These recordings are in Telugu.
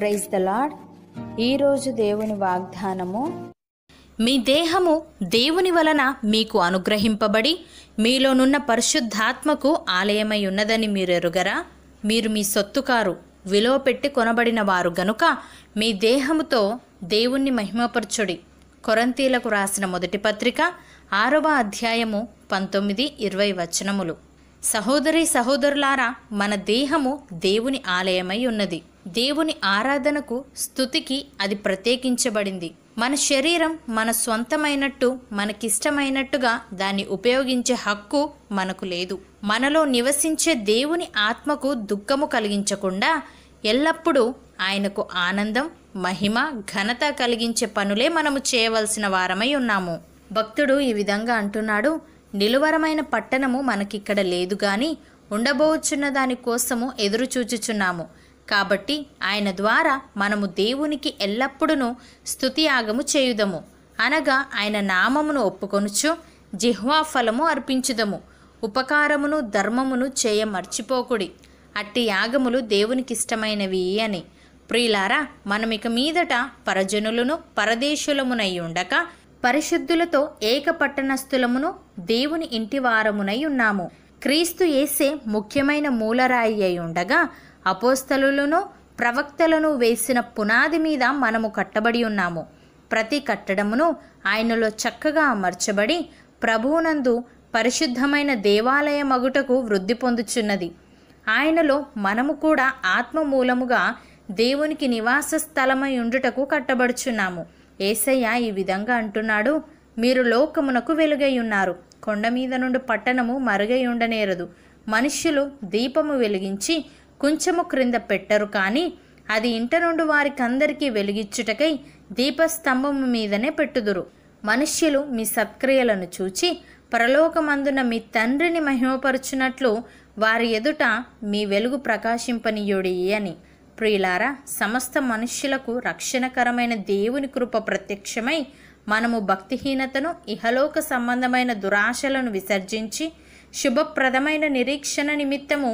ప్రైజ్ ద లాడ్ ఈరోజు దేవుని వాగ్దానము మీ దేహము దేవుని వలన మీకు అనుగ్రహింపబడి మీలోనున్న పరిశుద్ధాత్మకు ఆలయమై ఉన్నదని మీరు ఎరుగరా మీరు మీ సొత్తుకారు విలువ పెట్టి కొనబడిన వారు గనుక మీ దేహముతో దేవుణ్ణి మహిమపరచుడి కొరంతీలకు రాసిన మొదటి పత్రిక ఆరవ అధ్యాయము పంతొమ్మిది ఇరవై వచనములు సహోదరి సహోదరులారా మన దేహము దేవుని ఆలయమై ఉన్నది దేవుని ఆరాధనకు స్థుతికి అది ప్రత్యేకించబడింది మన శరీరం మన స్వంతమైనట్టు మనకిష్టమైనట్టుగా దాన్ని ఉపయోగించే హక్కు మనకు లేదు మనలో నివసించే దేవుని ఆత్మకు దుఃఖము కలిగించకుండా ఎల్లప్పుడూ ఆయనకు ఆనందం మహిమ ఘనత కలిగించే పనులే మనము చేయవలసిన వారమై ఉన్నాము భక్తుడు ఈ విధంగా అంటున్నాడు నిలువరమైన పట్టణము మనకిక్కడ లేదు గాని ఉండబోచున్న దానికోసము ఎదురుచూచుచున్నాము కాబట్టి ఆయన ద్వారా మనము దేవునికి ఎల్లప్పుడూ స్థుతి యాగము చేయుదము అనగా ఆయన నామమును ఒప్పుకొనుచు జిహ్వా ఫలము అర్పించుదము ఉపకారమును ధర్మమును చేయ మర్చిపోకుడి అట్టి యాగములు దేవునికి ఇష్టమైనవి అని ప్రియులారా మనమిక మీదట పరజనులను పరదేశులమునై ఉండక పరిశుద్ధులతో ఏకపట్టణస్థులమును దేవుని ఇంటి వారమునై ఉన్నాము క్రీస్తు ఏసే ముఖ్యమైన మూలరాయి అయి ఉండగా అపోస్తలులను ప్రవక్తలను వేసిన పునాది మీద మనము కట్టబడి ఉన్నాము ప్రతి కట్టడమును ఆయనలో చక్కగా అమర్చబడి ప్రభువునందు పరిశుద్ధమైన దేవాలయ మగుటకు వృద్ధి పొందుచున్నది ఆయనలో మనము కూడా ఆత్మ మూలముగా దేవునికి నివాస స్థలమై ఉండుటకు కట్టబడుచున్నాము ఏసయ్య ఈ విధంగా అంటున్నాడు మీరు లోకమునకు వెలుగై ఉన్నారు కొండ మీద నుండి పట్టణము మరుగై ఉండనేరదు మనుష్యులు దీపము వెలిగించి కొంచెము క్రింద పెట్టరు కానీ అది ఇంట నుండి వారికందరికీ వెలిగించుటకై దీపస్తంభము మీదనే పెట్టుదురు మనుష్యులు మీ సత్క్రియలను చూచి పరలోకమందున మీ తండ్రిని మహిమపరుచున్నట్లు వారి ఎదుట మీ వెలుగు ప్రకాశింపనీయుడి అని ప్రియులారా సమస్త మనుష్యులకు రక్షణకరమైన దేవుని కృప ప్రత్యక్షమై మనము భక్తిహీనతను ఇహలోక సంబంధమైన దురాశలను విసర్జించి శుభప్రదమైన నిరీక్షణ నిమిత్తము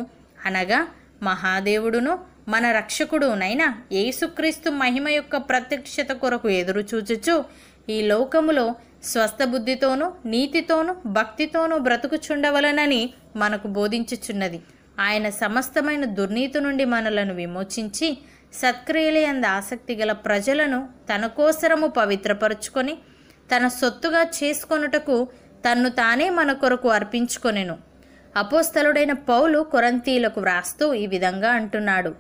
అనగా మహాదేవుడును మన రక్షకుడునైన యేసుక్రీస్తు మహిమ యొక్క ప్రత్యక్షత కొరకు ఎదురు చూచుచు ఈ లోకములో స్వస్థ బుద్ధితోనూ నీతితోనూ భక్తితోనూ బ్రతుకుచుండవలనని మనకు బోధించుచున్నది ఆయన సమస్తమైన దుర్నీతి నుండి మనలను విమోచించి సత్క్రియలందు ఆసక్తి గల ప్రజలను తన కోసరము పవిత్రపరుచుకొని తన సొత్తుగా చేసుకొనుటకు తన్ను తానే మన కొరకు అర్పించుకొనెను అపోస్తలుడైన పౌలు కొరంతీలకు వ్రాస్తూ ఈ విధంగా అంటున్నాడు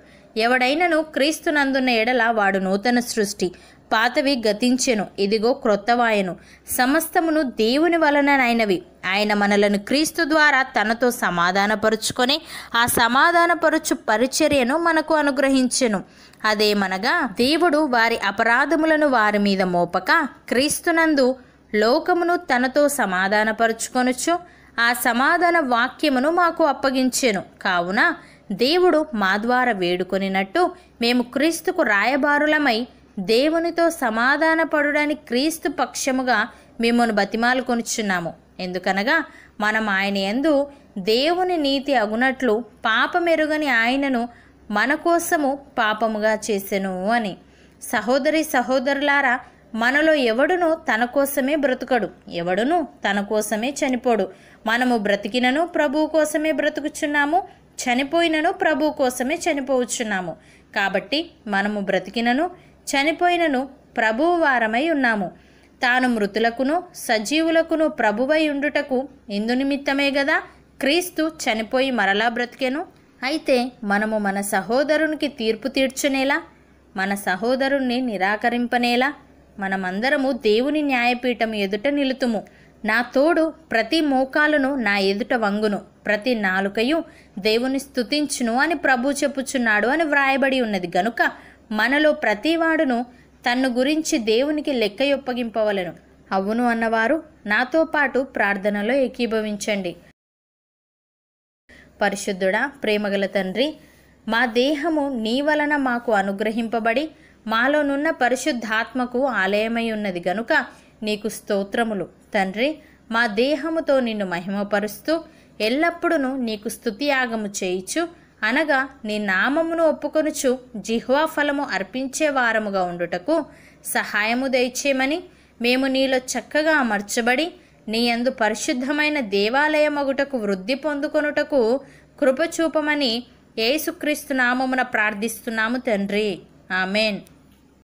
ఎవడైనను క్రీస్తునందున్న ఎడల వాడు నూతన సృష్టి పాతవి గతించెను ఇదిగో క్రొత్తవాయను సమస్తమును దేవుని వలననైనవి ఆయన మనలను క్రీస్తు ద్వారా తనతో సమాధానపరుచుకొని ఆ సమాధానపరుచు పరిచర్యను మనకు అనుగ్రహించెను అదేమనగా దేవుడు వారి అపరాధములను వారి మీద మోపక క్రీస్తునందు లోకమును తనతో సమాధానపరుచుకొనుచు ఆ సమాధాన వాక్యమును మాకు అప్పగించెను కావున దేవుడు మా ద్వారా వేడుకొనినట్టు మేము క్రీస్తుకు రాయబారులమై దేవునితో సమాధానపడడానికి క్రీస్తు పక్షముగా మిమ్మల్ని బతిమాలు కొనుచున్నాము ఎందుకనగా మనం ఆయన ఎందు దేవుని నీతి అగునట్లు పాపమెరుగని ఆయనను మన కోసము పాపముగా చేసెను అని సహోదరి సహోదరులారా మనలో ఎవడునూ తన కోసమే బ్రతుకడు ఎవడునూ తన కోసమే చనిపోడు మనము బ్రతికినను ప్రభువు కోసమే బ్రతుకుచున్నాము చనిపోయినను ప్రభువు కోసమే చనిపోవచ్చున్నాము కాబట్టి మనము బ్రతికినను చనిపోయినను ప్రభువు వారమై ఉన్నాము తాను మృతులకును సజీవులకును ప్రభువై ఉండుటకు ఇందు నిమిత్తమే గదా క్రీస్తు చనిపోయి మరలా బ్రతికెను అయితే మనము మన సహోదరునికి తీర్పు తీర్చునేలా మన సహోదరుణ్ణి నిరాకరింపనేలా మనమందరము దేవుని న్యాయపీఠం ఎదుట నిలుతుము నా తోడు ప్రతి మోకాలును నా ఎదుట వంగును ప్రతి నాలుకయు దేవుని స్థుతించును అని ప్రభు చెప్పుచున్నాడు అని వ్రాయబడి ఉన్నది గనుక మనలో ప్రతివాడును తన్ను గురించి దేవునికి లెక్క యొప్పగింపవలను అవును అన్నవారు నాతో పాటు ప్రార్థనలో ఏకీభవించండి పరిశుద్ధుడా ప్రేమగల తండ్రి మా దేహము నీ వలన మాకు అనుగ్రహింపబడి మాలోనున్న పరిశుద్ధాత్మకు ఆలయమై ఉన్నది గనుక నీకు స్తోత్రములు తండ్రి మా దేహముతో నిన్ను మహిమపరుస్తూ ఎల్లప్పుడూ నీకు స్థుతియాగము చేయిచు అనగా నీ నామమును ఒప్పుకొనుచు జిహ్వా ఫలము అర్పించే వారముగా ఉండుటకు సహాయము దయచేయమని మేము నీలో చక్కగా అమర్చబడి నీ యందు పరిశుద్ధమైన దేవాలయమగుటకు వృద్ధి పొందుకొనుటకు కృపచూపమని ఏసుక్రీస్తు నామమున ప్రార్థిస్తున్నాము తండ్రి ఆమెన్